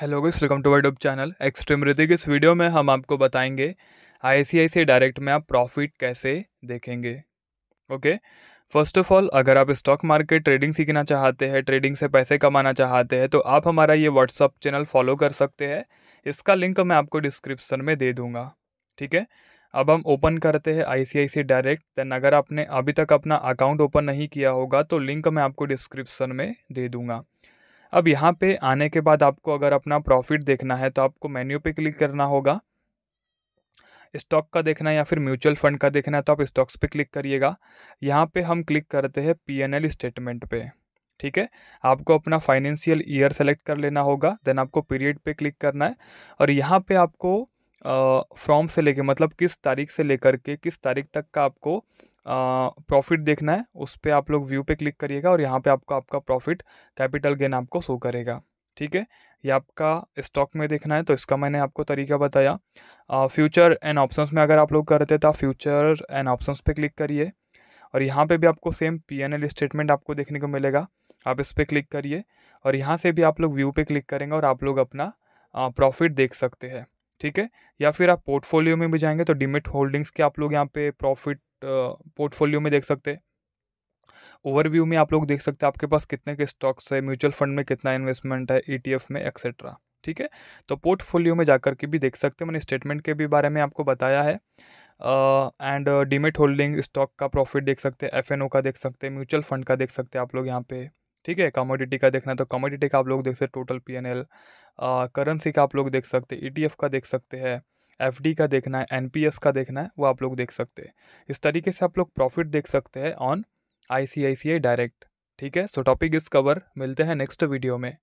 hello guys welcome to YouTube channel extreme Hrithik इस video में हम आपको बताएंगे आईसीआईसीआई डायरेक्ट में आप प्रॉफिट कैसे देखेंगे ओके फर्स्ट ऑफ ऑल अगर आप स्टॉक मार्केट ट्रेडिंग सीखना चाहते हैं ट्रेडिंग से पैसे कमाना चाहते हैं तो आप हमारा ये व्हाट्सअप चैनल फॉलो कर सकते हैं इसका लिंक मैं आपको डिस्क्रिप्सन में दे दूँगा ठीक है अब हम ओपन करते हैं आई डायरेक्ट दैन अगर आपने अभी तक अपना अकाउंट ओपन नहीं किया होगा तो लिंक मैं आपको डिस्क्रिप्सन में दे दूँगा अब यहाँ पे आने के बाद आपको अगर अपना प्रॉफिट देखना है तो आपको मेन्यू पे क्लिक करना होगा स्टॉक का देखना है या फिर म्यूचुअल फंड का देखना है तो आप स्टॉक्स पे क्लिक करिएगा यहाँ पे हम क्लिक करते हैं पीएनएल स्टेटमेंट पे ठीक है आपको अपना फाइनेंशियल ईयर सेलेक्ट कर लेना होगा देन आपको पीरियड पे क्लिक करना है और यहाँ पे आपको फ्रॉम से लेके मतलब किस तारीख से लेकर के किस तारीख तक का आपको प्रॉफिट देखना है उस पर आप लोग व्यू पे क्लिक करिएगा और यहाँ पे आपको आपका प्रॉफिट कैपिटल गेन आपको शो करेगा ठीक है ये आपका स्टॉक में देखना है तो इसका मैंने आपको तरीका बताया फ्यूचर एंड ऑप्शंस में अगर आप लोग करते तो आप फ्यूचर एंड ऑप्शंस पे क्लिक करिए और यहाँ पे भी आपको same P N L statement आपको देखने को मिलेगा आप इस पर क्लिक करिए और यहाँ से भी आप लोग व्यू पे क्लिक करेंगे और आप लोग अपना प्रॉफिट देख सकते हैं ठीक है या फिर आप पोर्टफोलियो में भी जाएंगे तो डिमिट होल्डिंग्स के आप लोग यहाँ पे प्रॉफिट पोर्टफोलियो में देख सकते हैं ओवरव्यू में आप लोग देख सकते हैं आपके पास कितने के स्टॉक्स है म्यूचुअल फंड में कितना इन्वेस्टमेंट है ईटीएफ e में एक्सेट्रा ठीक है तो पोर्टफोलियो में जाकर के भी देख सकते हैं मैंने स्टेटमेंट के भी बारे में आपको बताया है एंड डीमेट होल्डिंग स्टॉक का प्रॉफिट देख सकते हैं एफ का देख सकते हैं म्यूचुअल फंड का देख सकते हैं आप लोग यहाँ पे ठीक है कमोडिटी का देखना तो कमोडिटी का आप लोग देख सकते हैं total P N L currency का आप लोग देख सकते हैं ई e का देख सकते हैं एफ का देखना है एन का देखना है वो आप लोग देख सकते हैं इस तरीके से आप लोग प्रॉफिट देख सकते हैं ऑन आई डायरेक्ट ठीक है सो टॉपिक इस कवर मिलते हैं नेक्स्ट वीडियो में